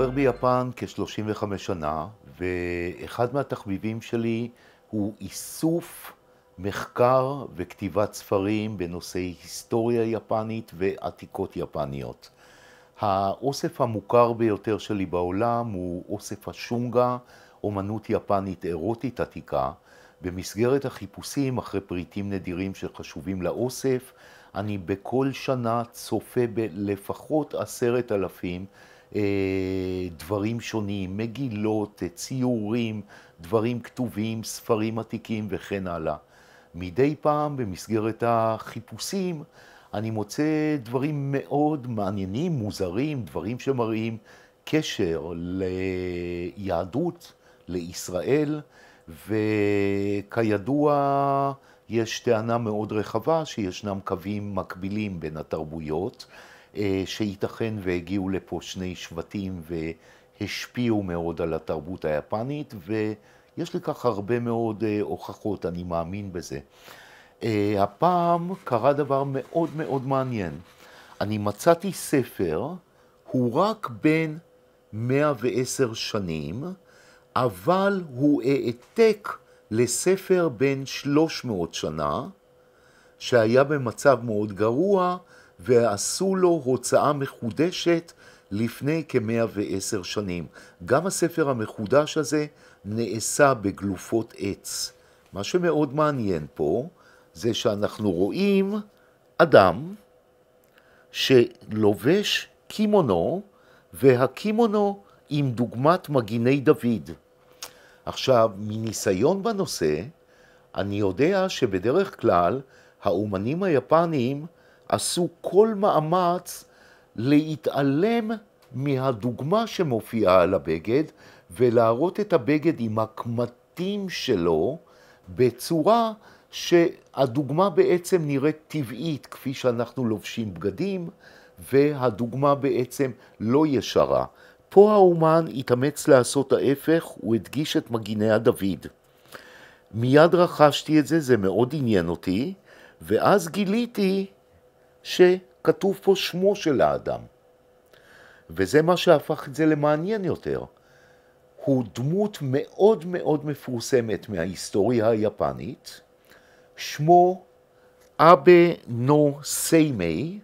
מתגורר ביפן כ-35 שנה, ואחד מהתחביבים שלי הוא איסוף, מחקר וכתיבת ספרים בנושאי היסטוריה יפנית ועתיקות יפניות. האוסף המוכר ביותר שלי בעולם הוא אוסף השונגה, אומנות יפנית אירוטית עתיקה. במסגרת החיפושים אחרי פריטים נדירים שחשובים לאוסף, אני בכל שנה צופה בלפחות עשרת אלפים אה, דברים שונים, מגילות, אה, ציורים, דברים כתובים, ספרים עתיקים וכן הלאה. מדי פעם במסגרת החיפושים אני מוצא דברים מאוד מעניינים, מוזרים, דברים שמראים קשר ליהדות, לישראל, וכידוע יש טענה מאוד רחבה שישנם קווים מקבילים בין התרבויות. אה, שייתכן והגיעו לפה שני שבטים והשפיעו מאוד על התרבות היפנית, ויש לכך הרבה מאוד אה, הוכחות, אני מאמין בזה. אה, הפעם קרה דבר מאוד מאוד מעניין. אני מצאתי ספר, הוא רק בן 110 שנים, אבל הוא העתק לספר בן 300 שנה, שהיה במצב מאוד גרוע, ועשו לו הוצאה מחודשת לפני כמאה ועשר שנים. גם הספר המחודש הזה נעשה בגלופות עץ. מה שמאוד מעניין פה זה שאנחנו רואים אדם שלובש קימונו, והקימונו עם דוגמת מגיני דוד. עכשיו, מניסיון בנושא, אני יודע שבדרך כלל האומנים היפניים עשו כל מאמץ להתעלם מהדוגמה שמופיעה על הבגד ולהראות את הבגד עם הקמטים שלו בצורה שהדוגמה בעצם נראית טבעית כפי שאנחנו לובשים בגדים והדוגמה בעצם לא ישרה. פה האומן התאמץ לעשות ההפך, הוא הדגיש את מגיני הדוד. מיד רכשתי את זה, זה מאוד עניין אותי, ואז גיליתי שכתוב פה שמו של האדם. וזה מה שהפך את זה למעניין יותר. הוא דמות מאוד מאוד מפורסמת מההיסטוריה היפנית, שמו אבא נו סיימי,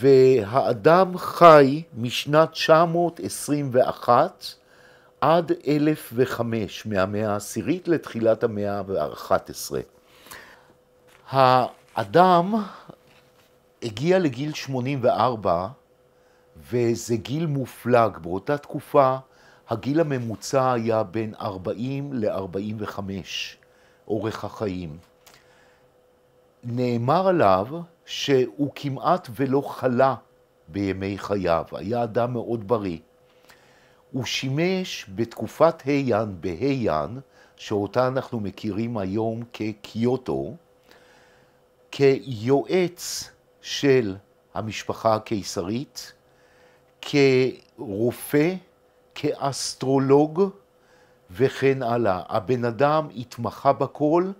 והאדם חי משנת 921 עד 1005, מהמאה העשירית לתחילת המאה ה-11. האדם הגיע לגיל 84, וזה גיל מופלג. באותה תקופה הגיל הממוצע היה בין 40 ל-45, אורך החיים. נאמר עליו שהוא כמעט ולא חלה בימי חייו, היה אדם מאוד בריא. הוא שימש בתקופת היאן בהיאן, שאותה אנחנו מכירים היום כקיוטו, כיועץ של המשפחה הקיסרית, כרופא, כאסטרולוג וכן הלאה. הבן אדם התמחה בכל,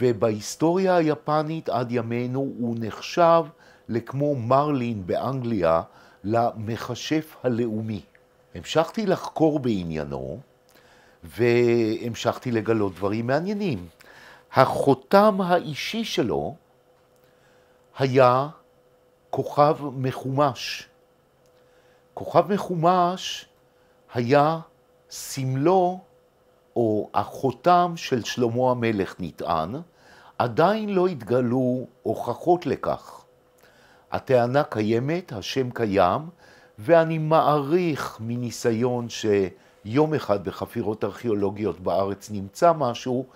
ובהיסטוריה היפנית עד ימינו הוא נחשב לכמו מרלין באנגליה, למכשף הלאומי. המשכתי לחקור בעניינו, והמשכתי לגלות דברים מעניינים. החותם האישי שלו היה כוכב מחומש. כוכב מחומש היה סמלו או החותם של שלמה המלך נטען, עדיין לא התגלו הוכחות לכך. הטענה קיימת, השם קיים, ואני מעריך מניסיון שיום אחד בחפירות ארכיאולוגיות בארץ נמצא משהו,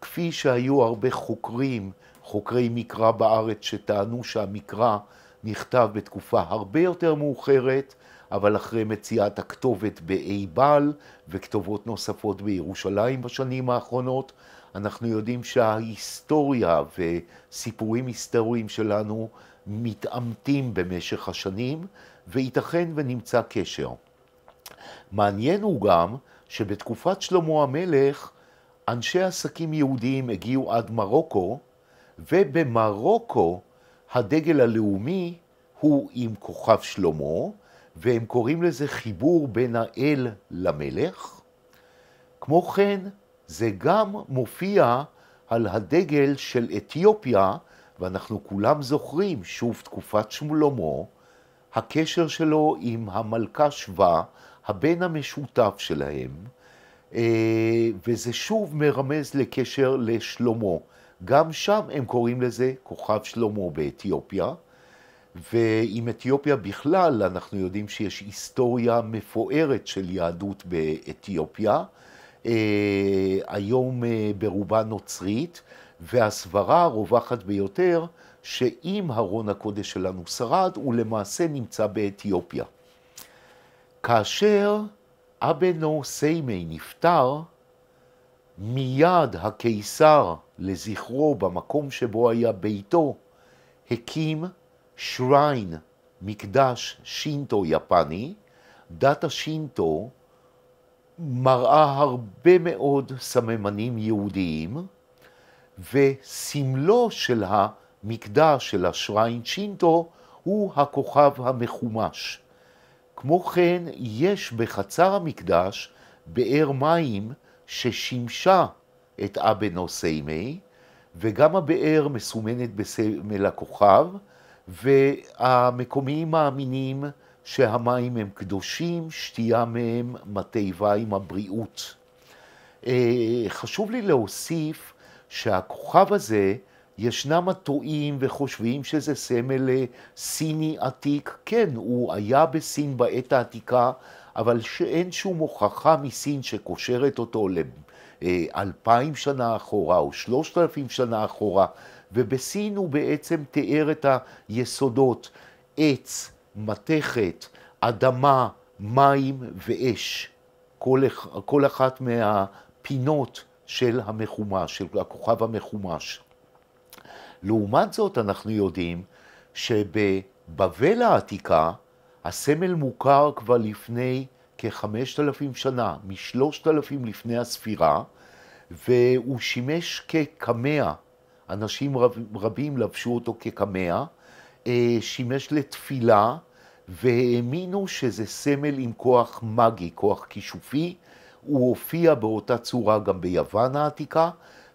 כפי שהיו הרבה חוקרים חוקרי מקרא בארץ שטענו שהמקרא נכתב בתקופה הרבה יותר מאוחרת, אבל אחרי מציאת הכתובת באיבל וכתובות נוספות בירושלים בשנים האחרונות, אנחנו יודעים שההיסטוריה וסיפורים היסטוריים שלנו מתעמתים במשך השנים, וייתכן ונמצא קשר. מעניין הוא גם שבתקופת שלמה המלך אנשי עסקים יהודיים הגיעו עד מרוקו, ובמרוקו הדגל הלאומי הוא עם כוכב שלמה, והם קוראים לזה חיבור בין האל למלך. כמו כן, זה גם מופיע על הדגל של אתיופיה, ואנחנו כולם זוכרים, שוב תקופת שלמה, הקשר שלו עם המלכה שווה, הבן המשותף שלהם, אה, וזה שוב מרמז לקשר לשלמה. גם שם הם קוראים לזה כוכב שלמה באתיופיה, ועם אתיופיה בכלל אנחנו יודעים שיש היסטוריה מפוארת של יהדות באתיופיה, אה, היום אה, ברובה נוצרית, והסברה הרווחת ביותר שאם ארון הקודש שלנו שרד, הוא למעשה נמצא באתיופיה. כאשר אבנו סיימי נפטר, מיד הקיסר, לזכרו, במקום שבו היה ביתו, הקים שריין, מקדש שינטו יפני. דת השינטו מראה הרבה מאוד סממנים יהודיים, וסמלו של המקדש, של השריין שינטו, הוא הכוכב המחומש. כמו כן, יש בחצר המקדש באר מים ששימשה את אבנו סיימי, וגם הבאר מסומנת בסמל הכוכב, והמקומיים מאמינים שהמים הם קדושים, שתייה מהם מטיבה עם הבריאות. אה, חשוב לי להוסיף שהכוכב הזה, ישנם הטועים וחושבים שזה סמל אה, סיני עתיק. כן, הוא היה בסין בעת העתיקה, אבל שאין שום הוכחה מסין שקושרת אותו לאלפיים שנה אחורה או שלושת אלפים שנה אחורה, ובסין הוא בעצם תיאר את היסודות, עץ, מתכת, אדמה, מים ואש, כל, כל אחת מהפינות של המחומש, של הכוכב המחומש. לעומת זאת אנחנו יודעים שבבבל העתיקה הסמל מוכר כבר לפני כ-5,000 שנה, מ-3,000 לפני הספירה, והוא שימש כקמע, אנשים רב, רבים לבשו אותו כקמע, אה, שימש לתפילה, והאמינו שזה סמל עם כוח מגי, כוח כישופי, הוא הופיע באותה צורה גם ביוון העתיקה,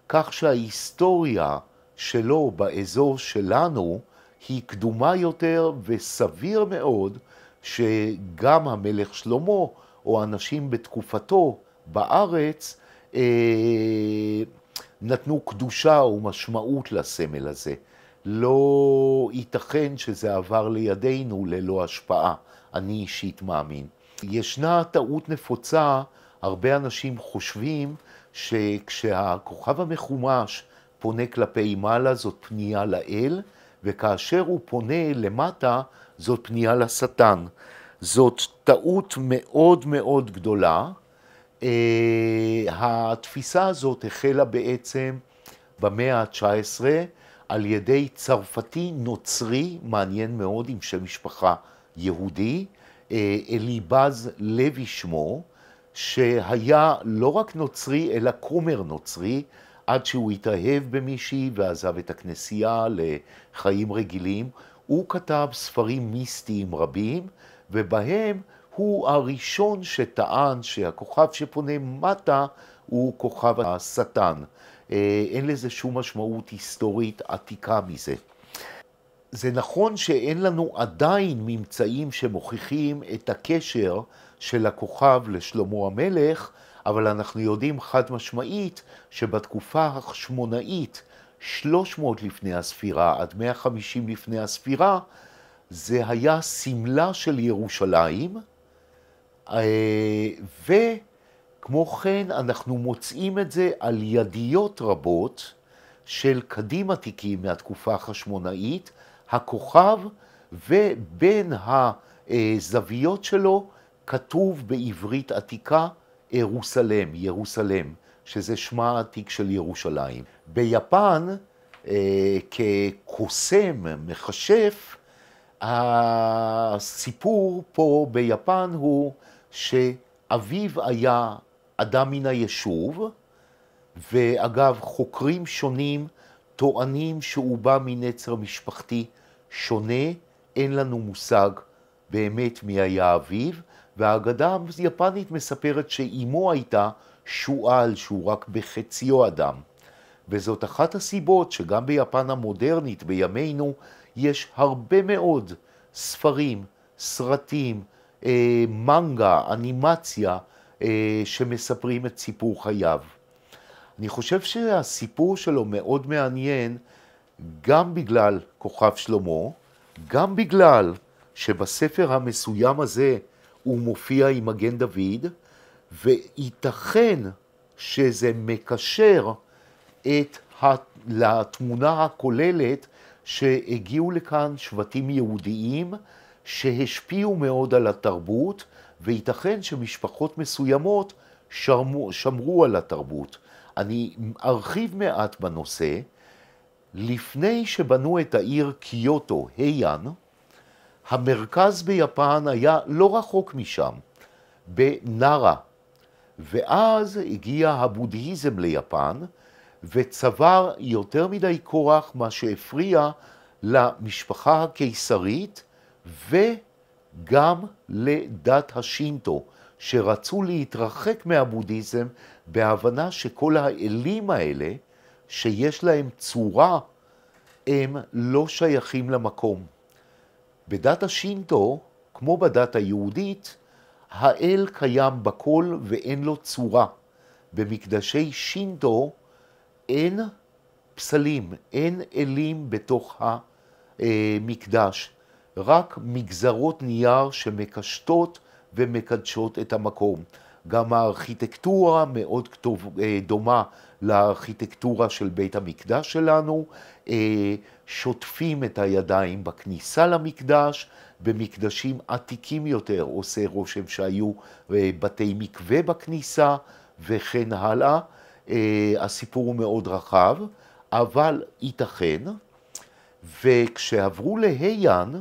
כך שההיסטוריה שלו באזור שלנו היא קדומה יותר, וסביר מאוד שגם המלך שלמה, או אנשים בתקופתו בארץ, אה, נתנו קדושה ומשמעות לסמל הזה. לא ייתכן שזה עבר לידינו ללא השפעה, אני אישית מאמין. ישנה טעות נפוצה, הרבה אנשים חושבים שכשהכוכב המחומש פונה כלפי מעלה זאת פנייה לאל, וכאשר הוא פונה למטה, זאת פנייה לשטן. זאת טעות מאוד מאוד גדולה. אה, התפיסה הזאת החלה בעצם במאה ה-19 על ידי צרפתי נוצרי, מעניין מאוד, עם שם משפחה יהודי, אה, אליבז לוי שמו, שהיה לא רק נוצרי, אלא כומר נוצרי, עד שהוא התאהב במישהי ועזב את הכנסייה לחיים רגילים. הוא כתב ספרים מיסטיים רבים, ובהם הוא הראשון שטען שהכוכב שפונה מטה הוא כוכב השטן. אה, אין לזה שום משמעות היסטורית עתיקה מזה. זה נכון שאין לנו עדיין ממצאים שמוכיחים את הקשר של הכוכב לשלמה המלך, אבל אנחנו יודעים חד משמעית שבתקופה החשמונאית, 300 לפני הספירה עד 150 לפני הספירה, זה היה סמלה של ירושלים, אה, וכמו כן אנחנו מוצאים את זה על ידיות רבות של קדים עתיקים מהתקופה החשמונאית, הכוכב, ובין הזוויות שלו כתוב בעברית עתיקה ירוסלם, ירוסלם, שזה שמה העתיק של ירושלים. ביפן, אה, כקוסם, מכשף, הסיפור פה ביפן הוא שאביו היה אדם מן היישוב, ואגב, חוקרים שונים טוענים שהוא בא מנצר משפחתי שונה, אין לנו מושג באמת מי היה אביו, והאגדה היפנית מספרת שאימו הייתה שועל שהוא רק בחציו אדם. וזאת אחת הסיבות שגם ביפן המודרנית בימינו יש הרבה מאוד ספרים, סרטים, אה, מנגה, אנימציה, אה, שמספרים את סיפור חייו. אני חושב שהסיפור שלו מאוד מעניין גם בגלל כוכב שלמה, גם בגלל שבספר המסוים הזה הוא מופיע עם מגן דוד, וייתכן שזה מקשר את לתמונה הכוללת שהגיעו לכאן שבטים יהודיים שהשפיעו מאוד על התרבות, וייתכן שמשפחות מסוימות שמרו, שמרו על התרבות. אני ארחיב מעט בנושא. לפני שבנו את העיר קיוטו, היאן, המרכז ביפן היה לא רחוק משם, בנארה. ואז הגיע הבודהיזם ליפן, וצבר יותר מדי כוח, מה שהפריע למשפחה הקיסרית וגם לדת השינטו, שרצו להתרחק מהבודהיזם בהבנה שכל האלים האלה, שיש להם צורה, הם לא שייכים למקום. בדת השינטו, כמו בדת היהודית, האל קיים בכל ואין לו צורה. במקדשי שינטו אין פסלים, אין אלים בתוך המקדש, אה, רק מגזרות נייר שמקשטות ומקדשות את המקום. גם הארכיטקטורה מאוד כתוב, אה, דומה לארכיטקטורה של בית המקדש שלנו. אה, שוטפים את הידיים בכניסה למקדש, במקדשים עתיקים יותר עושה רושם שהיו אה, בתי מקווה בכניסה וכן הלאה. הסיפור הוא מאוד רחב, אבל ייתכן, וכשעברו להיין,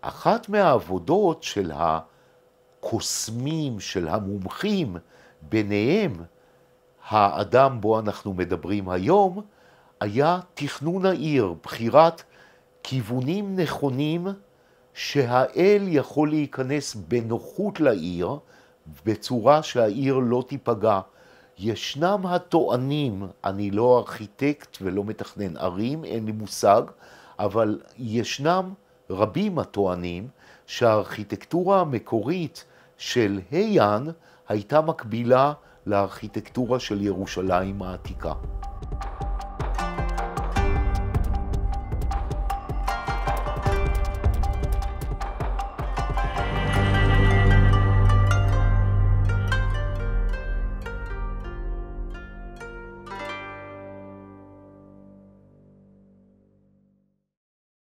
אחת מהעבודות של ה... הקוסמים, של המומחים, ביניהם האדם בו אנחנו מדברים היום, היה תכנון העיר, בחירת כיוונים נכונים שהאל יכול להיכנס בנוחות לעיר, בצורה שהעיר לא תיפגע. ישנם הטוענים, אני לא ארכיטקט ולא מתכנן ערים, אין לי מושג, אבל ישנם רבים הטוענים שהארכיטקטורה המקורית של היאן הייתה מקבילה לארכיטקטורה של ירושלים העתיקה.